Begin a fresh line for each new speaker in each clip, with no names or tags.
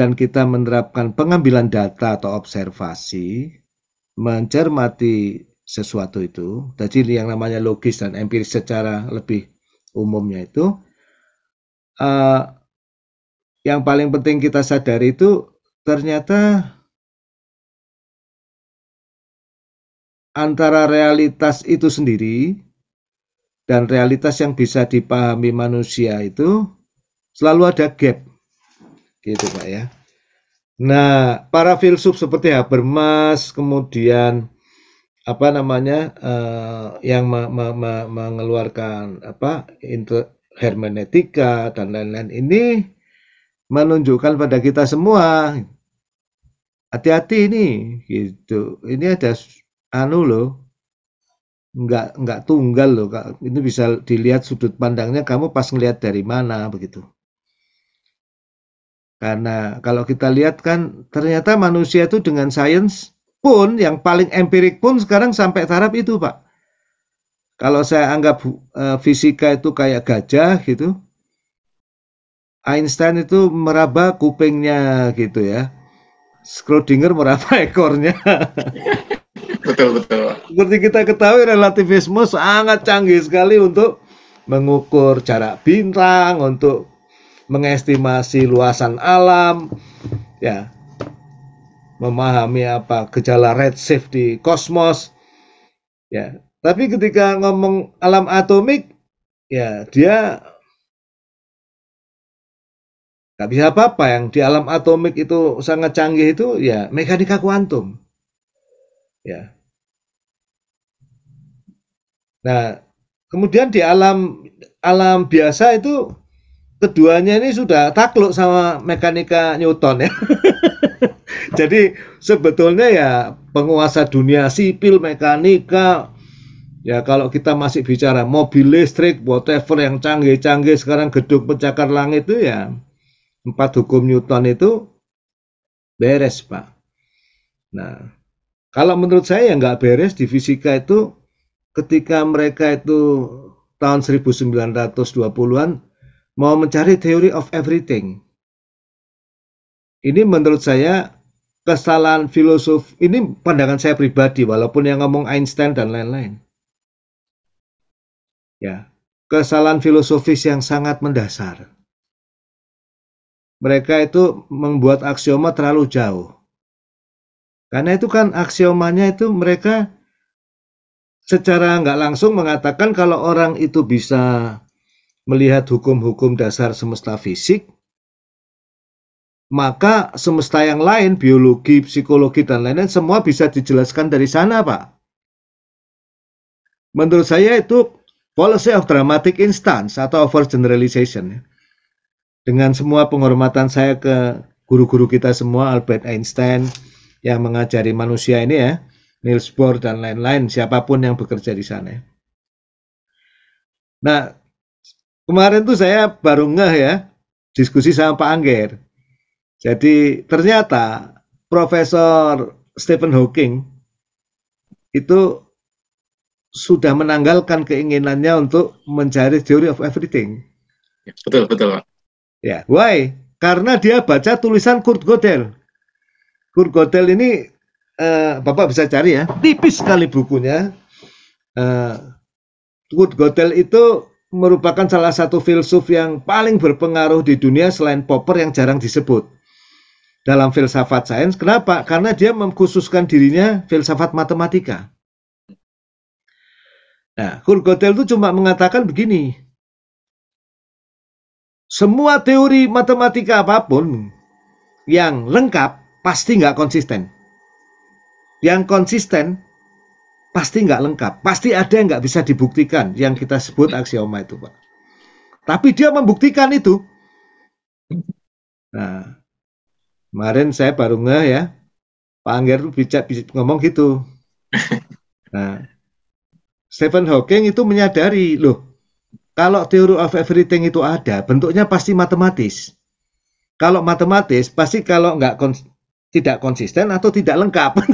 dan kita menerapkan pengambilan data atau observasi, mencermati sesuatu itu, jadi yang namanya logis dan empiris secara lebih umumnya itu, uh, yang paling penting kita sadari itu ternyata antara realitas itu sendiri dan realitas yang bisa dipahami manusia itu selalu ada gap gitu Pak ya. Nah, para filsuf seperti Habermas, kemudian apa namanya uh, yang me me me mengeluarkan apa hermeneutika dan lain-lain ini menunjukkan pada kita semua hati-hati ini gitu. Ini ada anu loh, nggak nggak tunggal loh. Ini bisa dilihat sudut pandangnya kamu pas ngelihat dari mana begitu. Karena kalau kita lihat kan ternyata manusia itu dengan sains pun yang paling empirik pun sekarang sampai taraf itu, Pak. Kalau saya anggap e, fisika itu kayak gajah gitu. Einstein itu meraba kupingnya gitu ya. Schrodinger meraba ekornya. betul betul. Seperti kita ketahui relativisme sangat canggih sekali untuk mengukur jarak bintang, untuk mengestimasi luasan alam, ya, memahami apa gejala redshift di kosmos, ya. Tapi ketika ngomong alam atomik, ya dia nggak bisa apa-apa yang di alam atomik itu sangat canggih itu ya mekanika kuantum ya nah kemudian di alam alam biasa itu keduanya ini sudah takluk sama mekanika Newton ya. Jadi sebetulnya ya penguasa dunia sipil mekanika ya kalau kita masih bicara mobil listrik whatever yang canggih-canggih sekarang gedung pencakar langit itu ya empat hukum Newton itu beres Pak. Nah, kalau menurut saya yang nggak beres di fisika itu ketika mereka itu tahun 1920-an mau mencari theory of everything. Ini menurut saya kesalahan filosof ini pandangan saya pribadi walaupun yang ngomong Einstein dan lain-lain. Ya, kesalahan filosofis yang sangat mendasar. Mereka itu membuat aksioma terlalu jauh. Karena itu kan aksiomanya itu mereka secara nggak langsung mengatakan kalau orang itu bisa melihat hukum-hukum dasar semesta fisik, maka semesta yang lain, biologi, psikologi, dan lain-lain, semua bisa dijelaskan dari sana, Pak. Menurut saya itu policy of dramatic instance atau overgeneralization. Dengan semua penghormatan saya ke guru-guru kita semua, Albert Einstein, yang mengajari manusia ini ya, Niels Bohr dan lain-lain, siapapun yang bekerja di sana. Nah, Kemarin tuh saya baru ngeh ya, diskusi sama Pak Angger. Jadi ternyata Profesor Stephen Hawking itu sudah menanggalkan keinginannya untuk mencari theory of everything.
Betul, betul,
Ya, why? Karena dia baca tulisan Kurt Gödel. Kurt Gödel ini eh, Bapak bisa cari ya, tipis sekali bukunya. Eh, Kurt Gödel itu merupakan salah satu filsuf yang paling berpengaruh di dunia selain Popper yang jarang disebut. Dalam filsafat sains, kenapa? Karena dia mengkhususkan dirinya filsafat matematika. Nah, Kurt Kurgotel itu cuma mengatakan begini, semua teori matematika apapun yang lengkap pasti nggak konsisten. Yang konsisten pasti nggak lengkap. Pasti ada yang nggak bisa dibuktikan yang kita sebut aksioma itu, Pak. Tapi dia membuktikan itu. Nah, kemarin saya baru ngeh ya, Pak Angger tuh ngomong gitu. Nah, Stephen Hawking itu menyadari, loh, kalau teori of everything itu ada, bentuknya pasti matematis. Kalau matematis, pasti kalau nggak kons tidak konsisten atau tidak lengkap.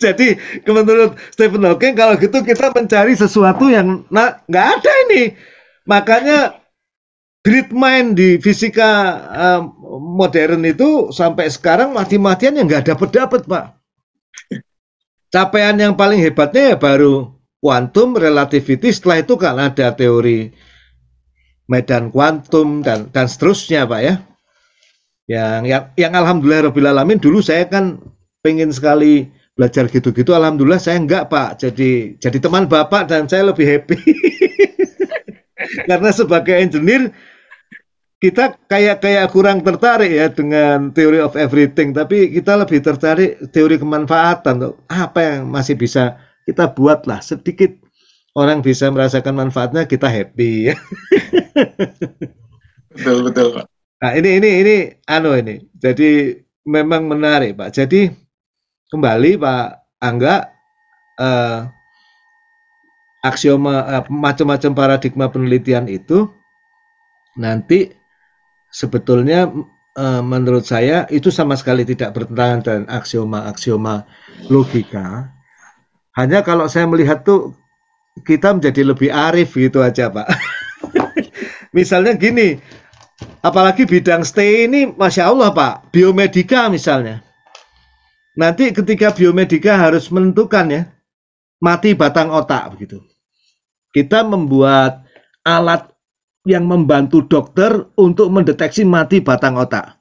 Jadi menurut Stephen Hawking kalau gitu kita mencari sesuatu yang nah, nggak ada ini. Makanya grid mind di fisika uh, modern itu sampai sekarang mati-matian yang nggak dapat-dapat, Pak. Capaian yang paling hebatnya ya baru quantum relativity setelah itu kan ada teori medan kuantum dan dan seterusnya Pak ya yang yang, yang alhamdulillah alamin dulu saya kan pengen sekali belajar gitu-gitu alhamdulillah saya enggak Pak jadi jadi teman Bapak dan saya lebih happy karena sebagai engineer kita kayak kayak kurang tertarik ya dengan teori of everything tapi kita lebih tertarik teori kemanfaatan apa yang masih bisa kita buatlah sedikit orang bisa merasakan manfaatnya kita happy ya betul betul Pak nah ini ini ini anu ini jadi memang menarik Pak jadi kembali Pak Angga eh, aksioma eh, macam-macam paradigma penelitian itu nanti sebetulnya eh, menurut saya itu sama sekali tidak bertentangan dengan aksioma-aksioma logika. Hanya kalau saya melihat tuh kita menjadi lebih arif gitu aja Pak. misalnya gini, apalagi bidang stay ini Masya Allah Pak, biomedika misalnya Nanti ketika biomedika harus menentukan ya mati batang otak begitu. Kita membuat alat yang membantu dokter untuk mendeteksi mati batang otak.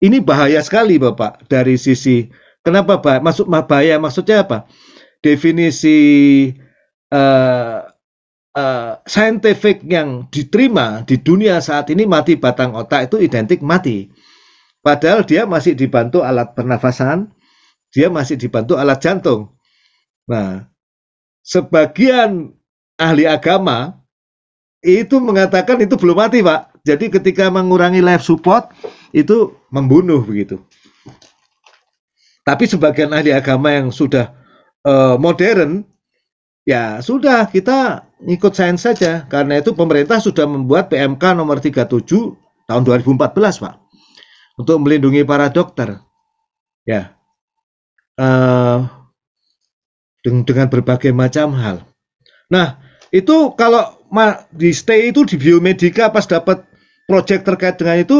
Ini bahaya sekali Bapak dari sisi kenapa bahaya? Maksud bahaya maksudnya apa? Definisi uh, uh, scientific yang diterima di dunia saat ini mati batang otak itu identik mati. Padahal dia masih dibantu alat pernafasan, dia masih dibantu alat jantung. Nah, sebagian ahli agama itu mengatakan itu belum mati, Pak. Jadi ketika mengurangi life support itu membunuh begitu. Tapi sebagian ahli agama yang sudah uh, modern ya sudah kita ikut sains saja karena itu pemerintah sudah membuat PMK nomor 37 tahun 2014, Pak. Untuk melindungi para dokter. Ya, uh, dengan berbagai macam hal. Nah, itu kalau di stay itu di biomedika pas dapat project terkait dengan itu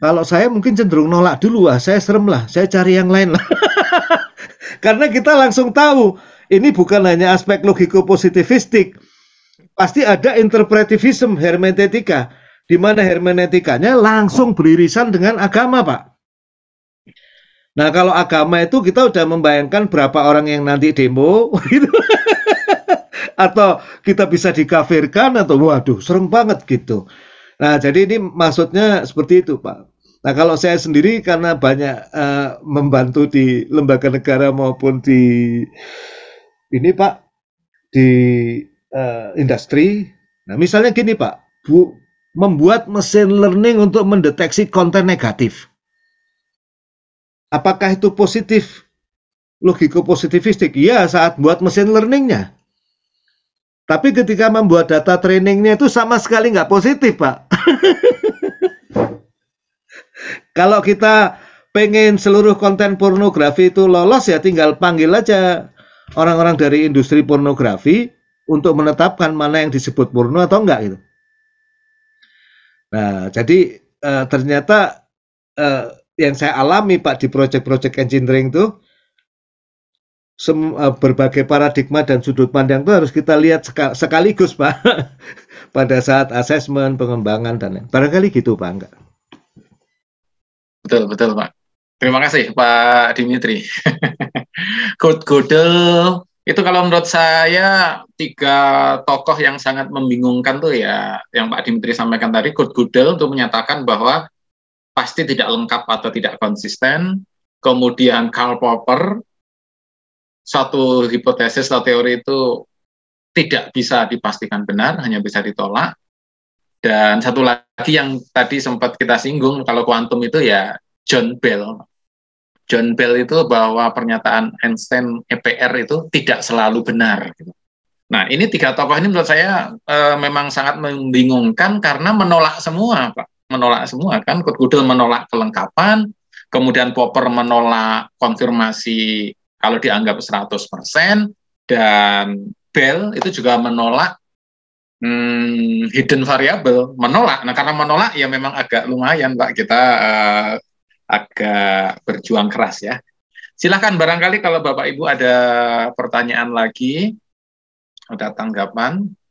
kalau saya mungkin cenderung nolak dulu ah saya serem lah saya cari yang lain lah karena kita langsung tahu ini bukan hanya aspek logiko positivistik pasti ada interpretivism hermeneutika di mana hermeneutikanya langsung beririsan dengan agama pak Nah kalau agama itu kita udah membayangkan berapa orang yang nanti demo gitu. atau kita bisa dikafirkan atau waduh serem banget gitu. Nah jadi ini maksudnya seperti itu Pak. Nah kalau saya sendiri karena banyak uh, membantu di lembaga negara maupun di ini Pak di uh, industri. Nah misalnya gini Pak, Bu, membuat mesin learning untuk mendeteksi konten negatif. Apakah itu positif? Logiko positivistik, iya saat buat mesin learningnya. Tapi ketika membuat data trainingnya itu sama sekali nggak positif, Pak. Kalau kita pengen seluruh konten pornografi itu lolos ya tinggal panggil aja orang-orang dari industri pornografi untuk menetapkan mana yang disebut porno atau enggak gitu. Nah, jadi e, ternyata e, yang saya alami Pak di proyek-proyek engineering tuh eh, berbagai paradigma dan sudut pandang itu harus kita lihat sekaligus Pak pada saat asesmen, pengembangan dan lain. barangkali gitu Pak enggak. Betul betul Pak.
Terima kasih Pak Dimitri. Kurt Gödel itu kalau menurut saya tiga tokoh yang sangat membingungkan tuh ya yang Pak Dimitri sampaikan tadi Kurt Gödel untuk menyatakan bahwa pasti tidak lengkap atau tidak konsisten. Kemudian Karl Popper, satu hipotesis atau teori itu tidak bisa dipastikan benar, hanya bisa ditolak. Dan satu lagi yang tadi sempat kita singgung, kalau kuantum itu ya John Bell. John Bell itu bahwa pernyataan Einstein EPR itu tidak selalu benar. Nah, ini tiga tokoh ini menurut saya e, memang sangat membingungkan karena menolak semua, Pak menolak semua kan, Kurt menolak kelengkapan, kemudian Popper menolak konfirmasi kalau dianggap 100%, dan Bell itu juga menolak hmm, hidden variable, menolak. Nah karena menolak ya memang agak lumayan Pak, kita uh, agak berjuang keras ya. Silahkan barangkali kalau Bapak Ibu ada pertanyaan lagi, ada tanggapan.